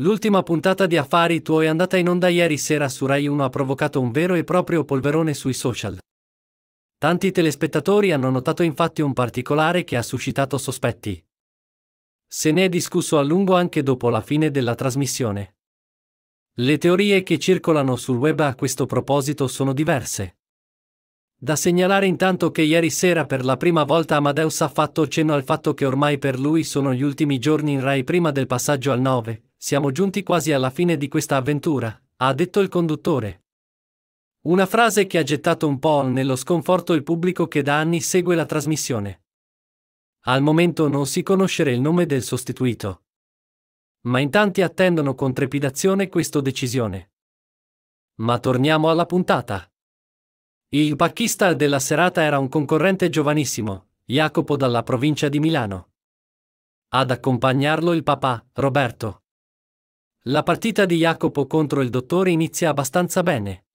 L'ultima puntata di Affari Tuoi andata in onda ieri sera su Rai 1 ha provocato un vero e proprio polverone sui social. Tanti telespettatori hanno notato infatti un particolare che ha suscitato sospetti. Se ne è discusso a lungo anche dopo la fine della trasmissione. Le teorie che circolano sul web a questo proposito sono diverse. Da segnalare intanto che ieri sera per la prima volta Amadeus ha fatto cenno al fatto che ormai per lui sono gli ultimi giorni in Rai prima del passaggio al 9, siamo giunti quasi alla fine di questa avventura, ha detto il conduttore. Una frase che ha gettato un po' nello sconforto il pubblico che da anni segue la trasmissione. Al momento non si conoscerà il nome del sostituito. Ma in tanti attendono con trepidazione questa decisione. Ma torniamo alla puntata. Il bacchista della serata era un concorrente giovanissimo, Jacopo dalla provincia di Milano. Ad accompagnarlo il papà, Roberto. La partita di Jacopo contro il dottore inizia abbastanza bene.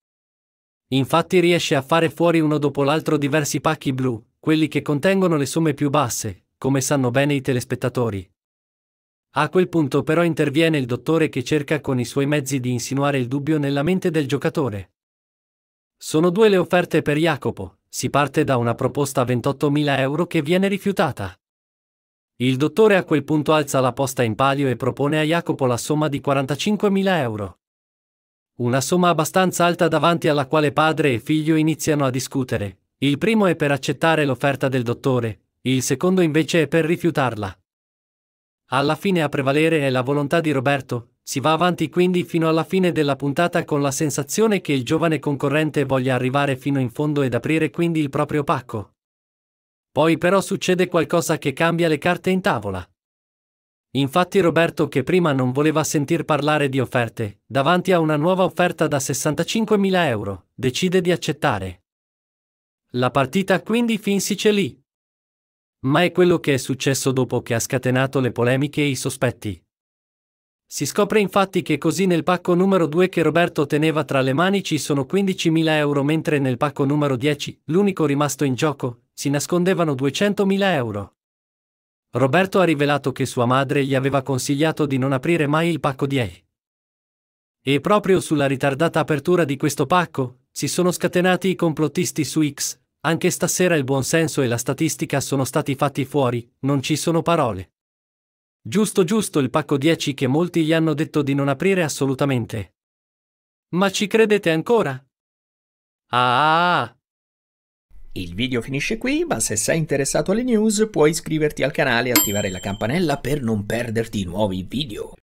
Infatti riesce a fare fuori uno dopo l'altro diversi pacchi blu, quelli che contengono le somme più basse, come sanno bene i telespettatori. A quel punto però interviene il dottore che cerca con i suoi mezzi di insinuare il dubbio nella mente del giocatore. Sono due le offerte per Jacopo, si parte da una proposta a 28.000 euro che viene rifiutata. Il dottore a quel punto alza la posta in palio e propone a Jacopo la somma di 45.000 euro. Una somma abbastanza alta davanti alla quale padre e figlio iniziano a discutere. Il primo è per accettare l'offerta del dottore, il secondo invece è per rifiutarla. Alla fine a prevalere è la volontà di Roberto, si va avanti quindi fino alla fine della puntata con la sensazione che il giovane concorrente voglia arrivare fino in fondo ed aprire quindi il proprio pacco. Poi però succede qualcosa che cambia le carte in tavola. Infatti Roberto che prima non voleva sentir parlare di offerte, davanti a una nuova offerta da 65.000 euro, decide di accettare. La partita quindi finisce lì. Ma è quello che è successo dopo che ha scatenato le polemiche e i sospetti. Si scopre infatti che così nel pacco numero 2 che Roberto teneva tra le mani ci sono 15.000 euro mentre nel pacco numero 10, l'unico rimasto in gioco, si nascondevano 200.000 euro. Roberto ha rivelato che sua madre gli aveva consigliato di non aprire mai il pacco 10. E proprio sulla ritardata apertura di questo pacco, si sono scatenati i complottisti su X, anche stasera il buonsenso e la statistica sono stati fatti fuori, non ci sono parole. Giusto giusto il pacco 10 che molti gli hanno detto di non aprire assolutamente. Ma ci credete ancora? Ah, ah, ah! Il video finisce qui, ma se sei interessato alle news puoi iscriverti al canale e attivare la campanella per non perderti i nuovi video.